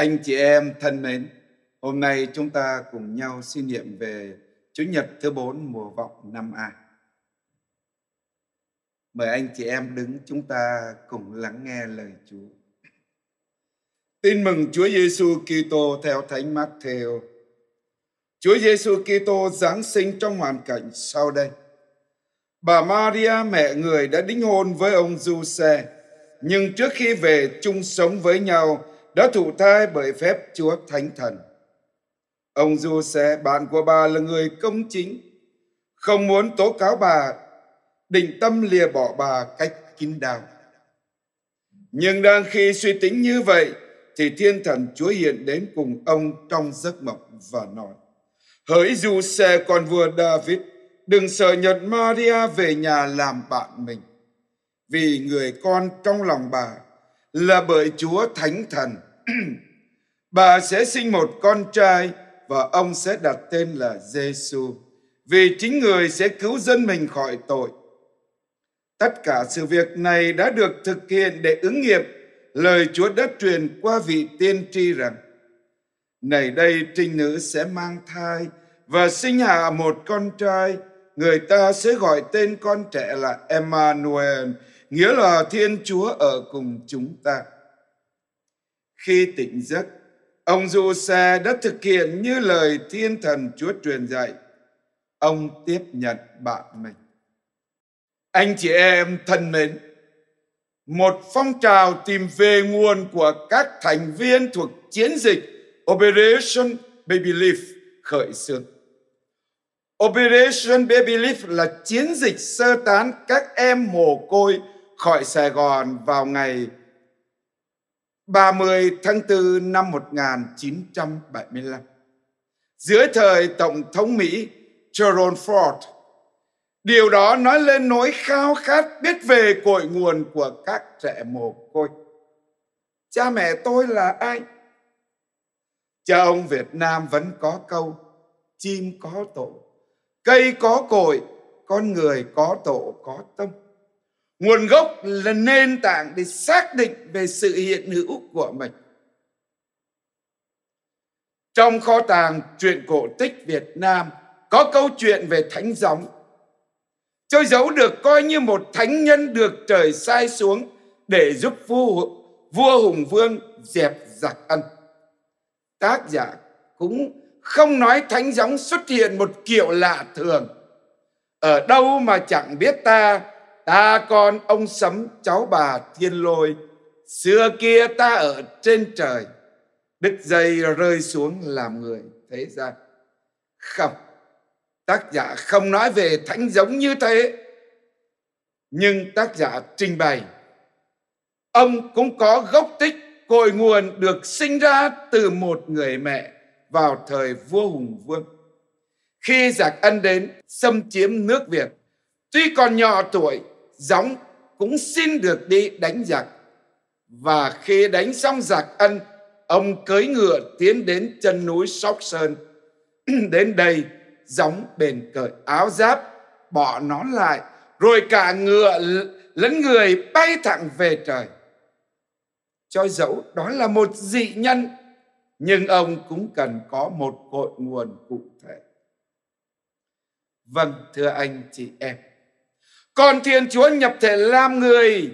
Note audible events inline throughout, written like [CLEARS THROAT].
Anh chị em thân mến, hôm nay chúng ta cùng nhau suy niệm về Chủ nhật thứ bốn mùa vọng năm A. Mời anh chị em đứng chúng ta cùng lắng nghe lời Chúa. Tin mừng Chúa Giêsu Kitô theo Thánh Matthew. Chúa Giêsu Kitô giáng sinh trong hoàn cảnh sau đây. Bà Maria mẹ người đã đính hôn với ông Giuse, nhưng trước khi về chung sống với nhau, đã thụ thai bởi phép Chúa Thánh Thần. Ông Du Xe, bạn của bà là người công chính, không muốn tố cáo bà, định tâm lìa bỏ bà cách kín đáo. Nhưng đang khi suy tính như vậy, thì thiên thần Chúa hiện đến cùng ông trong giấc mộng và nói, Hỡi Du Xe con vua David, đừng sợ nhận Maria về nhà làm bạn mình, vì người con trong lòng bà là bởi Chúa Thánh Thần Bà sẽ sinh một con trai và ông sẽ đặt tên là Giêsu vì chính người sẽ cứu dân mình khỏi tội. Tất cả sự việc này đã được thực hiện để ứng nghiệm lời Chúa đã truyền qua vị tiên tri rằng Này đây trinh nữ sẽ mang thai và sinh hạ một con trai, người ta sẽ gọi tên con trẻ là Emmanuel, nghĩa là Thiên Chúa ở cùng chúng ta. Khi tỉnh giấc, ông du xe đã thực hiện như lời thiên thần Chúa truyền dạy. Ông tiếp nhận bạn mình. Anh chị em thân mến, một phong trào tìm về nguồn của các thành viên thuộc chiến dịch Operation Baby Leaf khởi xướng. Operation Baby Leaf là chiến dịch sơ tán các em mồ côi khỏi Sài Gòn vào ngày 30 tháng 4 năm 1975 dưới thời Tổng thống Mỹ Gerald Ford. Điều đó nói lên nỗi khao khát biết về cội nguồn của các trẻ mồ côi. Cha mẹ tôi là ai? Cha ông Việt Nam vẫn có câu chim có tổ, cây có cội, con người có tổ có tông nguồn gốc là nền tảng để xác định về sự hiện hữu của mình trong kho tàng truyện cổ tích Việt Nam có câu chuyện về thánh gióng. Châu giấu được coi như một thánh nhân được trời sai xuống để giúp vua, vua Hùng Vương dẹp giặc ăn. Tác giả cũng không nói thánh gióng xuất hiện một kiểu lạ thường. Ở đâu mà chẳng biết ta Ta con ông sấm cháu bà thiên lôi Xưa kia ta ở trên trời Đứt dây rơi xuống làm người thế gian Không Tác giả không nói về thánh giống như thế Nhưng tác giả trình bày Ông cũng có gốc tích cội nguồn được sinh ra từ một người mẹ vào thời vua Hùng Vương. Khi giặc ân đến xâm chiếm nước Việt, tuy còn nhỏ tuổi gióng cũng xin được đi đánh giặc và khi đánh xong giặc ân ông cưỡi ngựa tiến đến chân núi sóc sơn [CLEARS THROAT] đến đây gióng bền cởi áo giáp bỏ nó lại rồi cả ngựa lẫn người bay thẳng về trời cho dẫu đó là một dị nhân nhưng ông cũng cần có một cội nguồn cụ thể vâng thưa anh chị em còn Thiên Chúa nhập thể làm người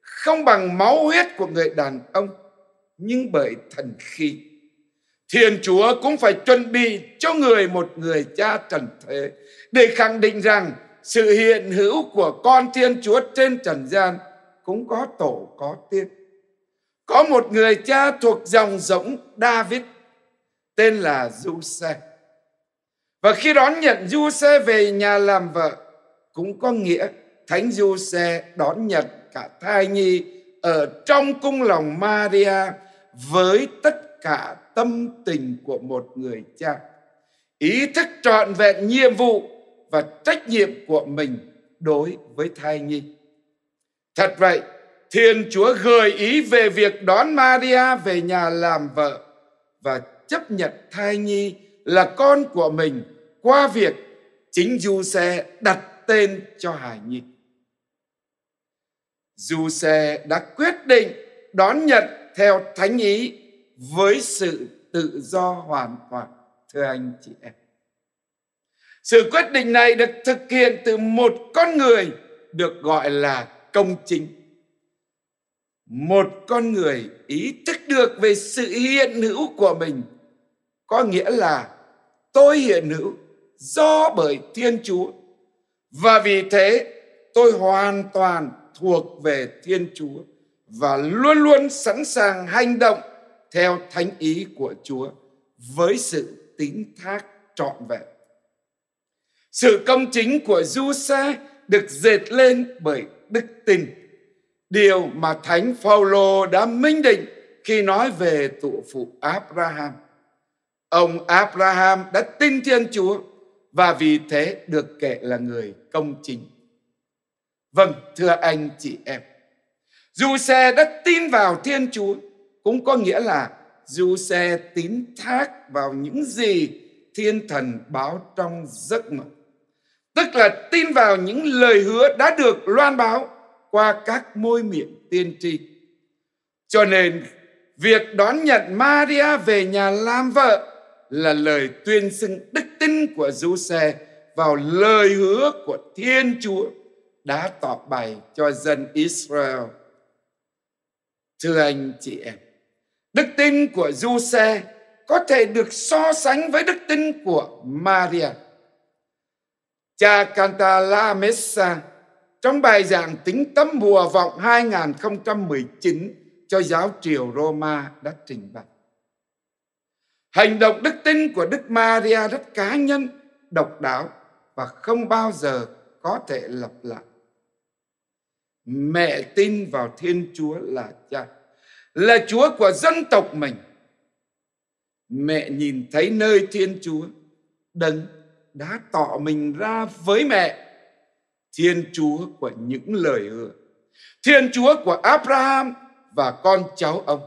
không bằng máu huyết của người đàn ông nhưng bởi thần khí. Thiên Chúa cũng phải chuẩn bị cho người một người cha trần thế để khẳng định rằng sự hiện hữu của con Thiên Chúa trên trần gian cũng có tổ có tiên. Có một người cha thuộc dòng giống David tên là Giuse. Và khi đón nhận Giuse về nhà làm vợ, cũng có nghĩa Thánh Du Xe đón nhận cả thai nhi ở trong cung lòng Maria với tất cả tâm tình của một người cha. Ý thức trọn vẹn nhiệm vụ và trách nhiệm của mình đối với thai nhi. Thật vậy, Thiên Chúa gợi ý về việc đón Maria về nhà làm vợ và chấp nhận thai nhi là con của mình qua việc chính du xe đặt tên cho hài nhi. Dù xe đã quyết định đón nhận theo thánh ý với sự tự do hoàn toàn, thưa anh chị em. Sự quyết định này được thực hiện từ một con người được gọi là công chính. Một con người ý thức được về sự hiện hữu của mình có nghĩa là tôi hiện hữu do bởi Thiên Chúa và vì thế tôi hoàn toàn thuộc về Thiên Chúa và luôn luôn sẵn sàng hành động theo thánh ý của Chúa với sự tín thác trọn vẹn. Sự công chính của du sa được dệt lên bởi đức tin. Điều mà Thánh Phaolô đã minh định khi nói về tổ phụ Abraham. Ông Abraham đã tin Thiên Chúa và vì thế được kể là người công chính. Vâng, thưa anh chị em, dù xe đã tin vào Thiên Chúa cũng có nghĩa là dù xe tín thác vào những gì thiên thần báo trong giấc mộng. Tức là tin vào những lời hứa đã được loan báo qua các môi miệng tiên tri. Cho nên việc đón nhận Maria về nhà làm vợ là lời tuyên xưng đức tin của du xe vào lời hứa của Thiên Chúa đã tỏ bày cho dân Israel. Thưa anh chị em, đức tin của du xe có thể được so sánh với đức tin của Maria. Cha Cantala Mesa trong bài giảng tính tâm mùa vọng 2019 cho giáo triều Roma đã trình bày. Hành động đức tin của Đức Maria rất cá nhân, độc đáo và không bao giờ có thể lặp lại. Mẹ tin vào Thiên Chúa là cha, là Chúa của dân tộc mình. Mẹ nhìn thấy nơi Thiên Chúa đấng đã tỏ mình ra với mẹ Thiên Chúa của những lời hứa Thiên Chúa của Abraham và con cháu ông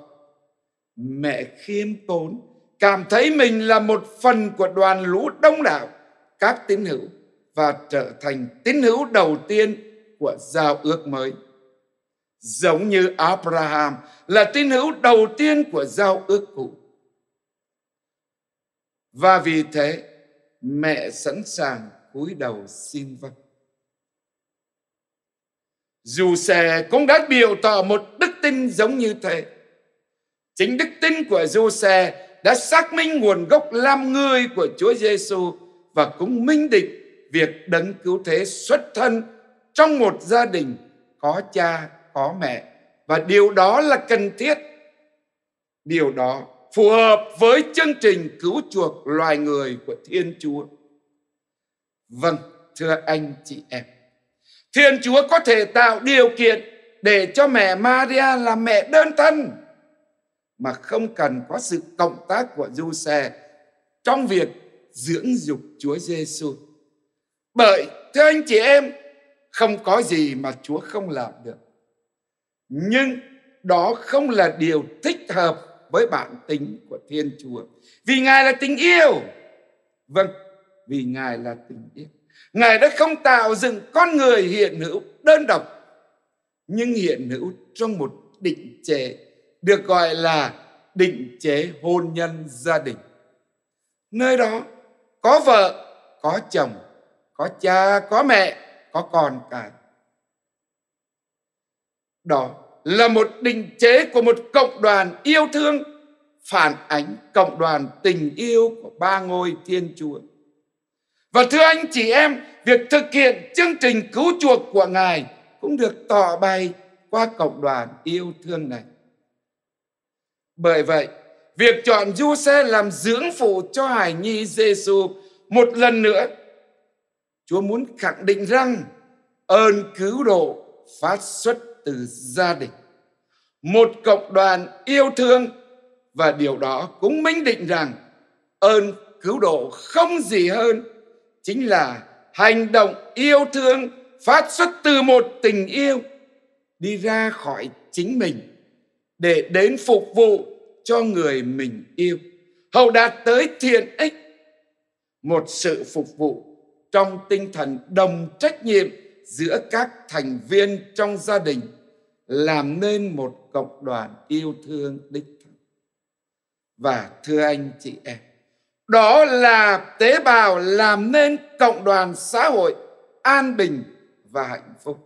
Mẹ khiêm tốn cảm thấy mình là một phần của đoàn lũ đông đảo các tín hữu và trở thành tín hữu đầu tiên của giao ước mới. Giống như Abraham là tín hữu đầu tiên của giao ước cũ. Và vì thế, mẹ sẵn sàng cúi đầu xin vâng. Dù xe cũng đã biểu tỏ một đức tin giống như thế. Chính đức tin của du xe đã xác minh nguồn gốc làm người của Chúa Giêsu và cũng minh định việc đấng cứu thế xuất thân trong một gia đình có cha có mẹ và điều đó là cần thiết điều đó phù hợp với chương trình cứu chuộc loài người của thiên chúa vâng thưa anh chị em thiên chúa có thể tạo điều kiện để cho mẹ maria là mẹ đơn thân mà không cần có sự cộng tác của du xe trong việc dưỡng dục Chúa Giêsu. Bởi thưa anh chị em, không có gì mà Chúa không làm được. Nhưng đó không là điều thích hợp với bản tính của Thiên Chúa. Vì Ngài là tình yêu. Vâng, vì Ngài là tình yêu. Ngài đã không tạo dựng con người hiện hữu đơn độc, nhưng hiện hữu trong một định chế được gọi là định chế hôn nhân gia đình. Nơi đó có vợ, có chồng, có cha, có mẹ, có con cái. Đó là một định chế của một cộng đoàn yêu thương phản ánh cộng đoàn tình yêu của ba ngôi Thiên Chúa. Và thưa anh chị em, việc thực hiện chương trình cứu chuộc của Ngài cũng được tỏ bày qua cộng đoàn yêu thương này. Bởi vậy, việc chọn du xe làm dưỡng phụ cho hài nhi Giêsu một lần nữa Chúa muốn khẳng định rằng ơn cứu độ phát xuất từ gia đình một cộng đoàn yêu thương và điều đó cũng minh định rằng ơn cứu độ không gì hơn chính là hành động yêu thương phát xuất từ một tình yêu đi ra khỏi chính mình để đến phục vụ cho người mình yêu hầu đạt tới thiện ích một sự phục vụ trong tinh thần đồng trách nhiệm giữa các thành viên trong gia đình làm nên một cộng đoàn yêu thương đích thân. và thưa anh chị em đó là tế bào làm nên cộng đoàn xã hội an bình và hạnh phúc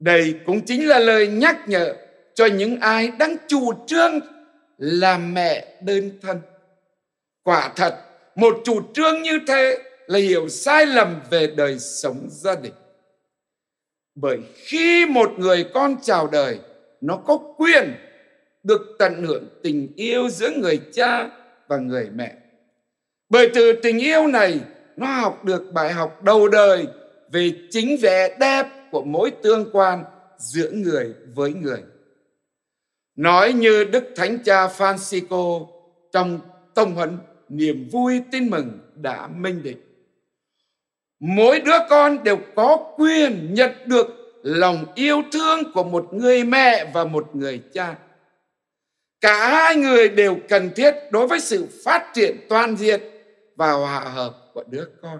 đây cũng chính là lời nhắc nhở cho những ai đang chủ trương làm mẹ đơn thân. Quả thật, một chủ trương như thế là hiểu sai lầm về đời sống gia đình. Bởi khi một người con chào đời, nó có quyền được tận hưởng tình yêu giữa người cha và người mẹ. Bởi từ tình yêu này, nó học được bài học đầu đời về chính vẻ đẹp của mối tương quan giữa người với người. Nói như Đức Thánh Cha Francisco trong tông huấn niềm vui tin mừng đã minh định. Mỗi đứa con đều có quyền nhận được lòng yêu thương của một người mẹ và một người cha. Cả hai người đều cần thiết đối với sự phát triển toàn diện và hòa hợp của đứa con.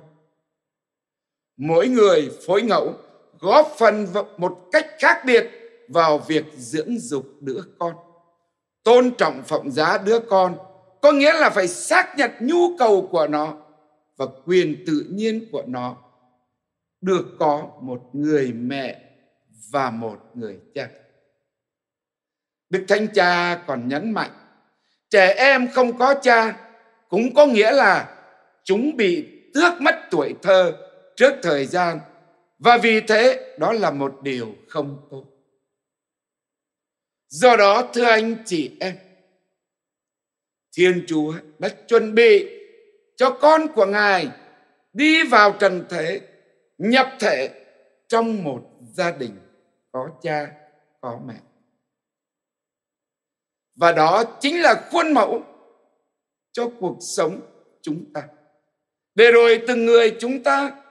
Mỗi người phối ngẫu góp phần một cách khác biệt vào việc dưỡng dục đứa con tôn trọng phẩm giá đứa con có nghĩa là phải xác nhận nhu cầu của nó và quyền tự nhiên của nó được có một người mẹ và một người cha đức thánh cha còn nhấn mạnh trẻ em không có cha cũng có nghĩa là chúng bị tước mất tuổi thơ trước thời gian và vì thế đó là một điều không tốt. Do đó thưa anh chị em, Thiên Chúa đã chuẩn bị cho con của Ngài đi vào trần thế, nhập thể trong một gia đình có cha, có mẹ. Và đó chính là khuôn mẫu cho cuộc sống chúng ta. Để rồi từng người chúng ta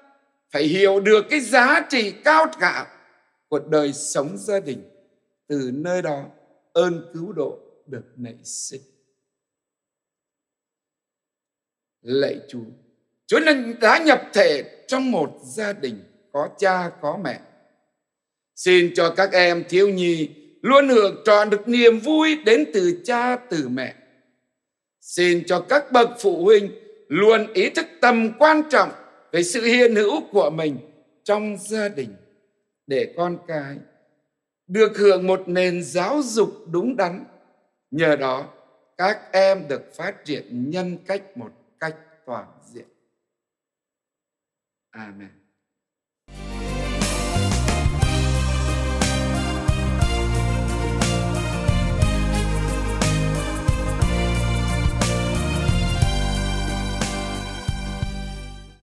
phải hiểu được cái giá trị cao cả của đời sống gia đình từ nơi đó ơn cứu độ được nảy sinh lạy chúa chúa nên đã nhập thể trong một gia đình có cha có mẹ xin cho các em thiếu nhi luôn hưởng trọn được niềm vui đến từ cha từ mẹ xin cho các bậc phụ huynh luôn ý thức tầm quan trọng về sự hiện hữu của mình trong gia đình để con cái được hưởng một nền giáo dục đúng đắn nhờ đó các em được phát triển nhân cách một cách toàn diện amen